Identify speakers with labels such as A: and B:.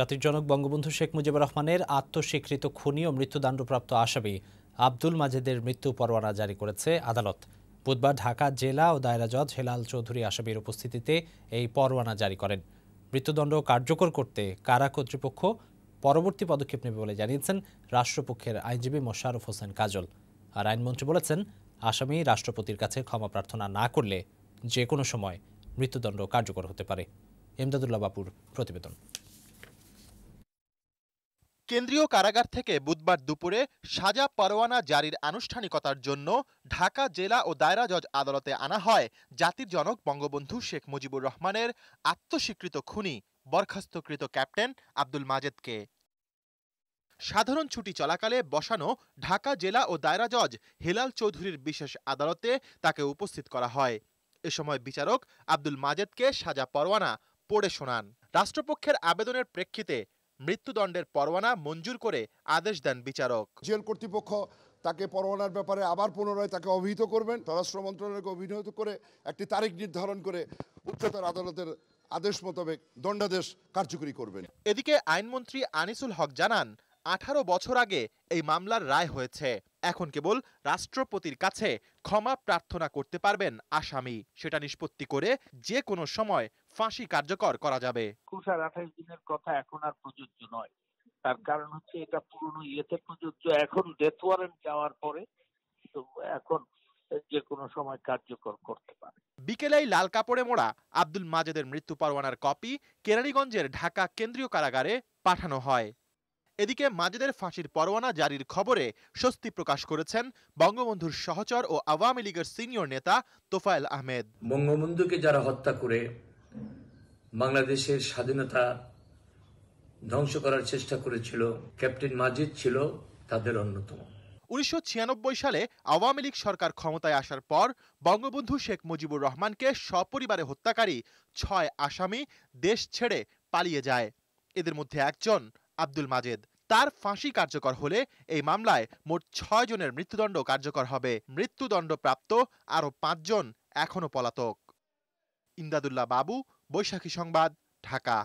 A: জাতির জনক বঙ্গবন্ধু শেখ মুজিবুর রহমানের আত্মস্বীকৃত খুনি ও মৃত্যুদণ্ডপ্রাপ্ত আসামি আব্দুল মাজেদের মৃত্যু পরোয়ানা জারি করেছে আদালত বুধবার ঢাকা জেলা ও দায়রা জজ হেলাল চৌধুরী আসামির উপস্থিতিতে এই পরোয়ানা জারি করেন মৃত্যুদণ্ড কার্যকর করতে কারা কর্তৃপক্ষ পরবর্তী পদক্ষেপ নেবে বলে জানিয়েছেন রাষ্ট্রপক্ষের আইনজীবী মোশারফ হোসেন কাজল আর আইনমন্ত্রী বলেছেন আসামি রাষ্ট্রপতির কাছে ক্ষমা প্রার্থনা না করলে যে কোনো সময় মৃত্যুদণ্ড কার্যকর হতে পারে এমদাদুল্লাহ বাপুর প্রতিবেদন
B: কেন্দ্রীয় কারাগার থেকে বুধবার দুপুরে সাজা পরোয়ানা জারির আনুষ্ঠানিকতার জন্য ঢাকা জেলা ও দায়রা জজ আদালতে আনা হয় জাতির জনক বঙ্গবন্ধু শেখ মুজিবুর রহমানের আত্মস্বীকৃত খুনি বরখাস্তকৃত ক্যাপ্টেন আব্দুল মাজেদকে সাধারণ ছুটি চলাকালে বসানো ঢাকা জেলা ও দায়রা জজ হেলাল চৌধুরীর বিশেষ আদালতে তাকে উপস্থিত করা হয় এ সময় বিচারক আব্দুল মাজেদকে সাজা পরোয়ানা পড়ে শোনান রাষ্ট্রপক্ষের আবেদনের প্রেক্ষিতে মৃত্যুদণ্ডের পরোয়ানা মঞ্জুর করে আদেশ দেন বিচারক
A: জেল কর্তৃপক্ষ তাকে পরোয়ানার ব্যাপারে আবার পুনরায় তাকে অভিহিত করবেন স্বরাষ্ট্র মন্ত্রণালয়কে অভিহিত করে একটি তারিখ নির্ধারণ করে উচ্চতর আদালতের আদেশ মোতাবেক দণ্ডাদেশ কার্যকরী করবেন
B: এদিকে আইনমন্ত্রী আনিসুল হক জানান আঠারো বছর আগে এই মামলার রায় হয়েছে এখন কেবল রাষ্ট্রপতির কাছে ক্ষমা প্রার্থনা করতে পারবেন আসামি সেটা নিষ্পত্তি করে যে কোনো সময় ফাঁসি কার্যকর করা যাবে
A: আঠাশ দিনের কথা এখন আর প্রযোজ্য নয় তার কারণ হচ্ছে এটা পুরনো ইয়েতে প্রযোজ্য এখন ডেথ ওয়ারেন্ট যাওয়ার পরে এখন যে কোনো সময় কার্যকর করতে পারে
B: বিকেলেই লাল কাপড়ে মোড়া আব্দুল মাজেদের মৃত্যু কপি কেরানীগঞ্জের ঢাকা কেন্দ্রীয় কারাগারে পাঠানো হয় এদিকে মাজেদের ফাঁসির পরোয়ানা জারির খবরে স্বস্তি প্রকাশ করেছেন বঙ্গবন্ধুর সহচর ও আওয়ামী লীগের সিনিয়র নেতা তোফায়েল আহমেদ
A: বঙ্গবন্ধুকে যারা হত্যা করে বাংলাদেশের স্বাধীনতা ধ্বংস করার চেষ্টা করেছিল ক্যাপ্টেন মাজিদ ছিল তাদের অন্যতম
B: উনিশশো সালে আওয়ামী লীগ সরকার ক্ষমতায় আসার পর বঙ্গবন্ধু শেখ মুজিবুর রহমানকে সপরিবারে হত্যাকারী ছয় আসামি দেশ ছেড়ে পালিয়ে যায় এদের মধ্যে একজন আব্দুল মাজেদ তার ফাঁসি কার্যকর হলে এই মামলায় মোট ছয় জনের মৃত্যুদণ্ড কার্যকর হবে মৃত্যুদণ্ডপ্রাপ্ত আরও পাঁচজন এখনও পলাতক ইন্দাদুল্লাহ বাবু বৈশাখী সংবাদ ঢাকা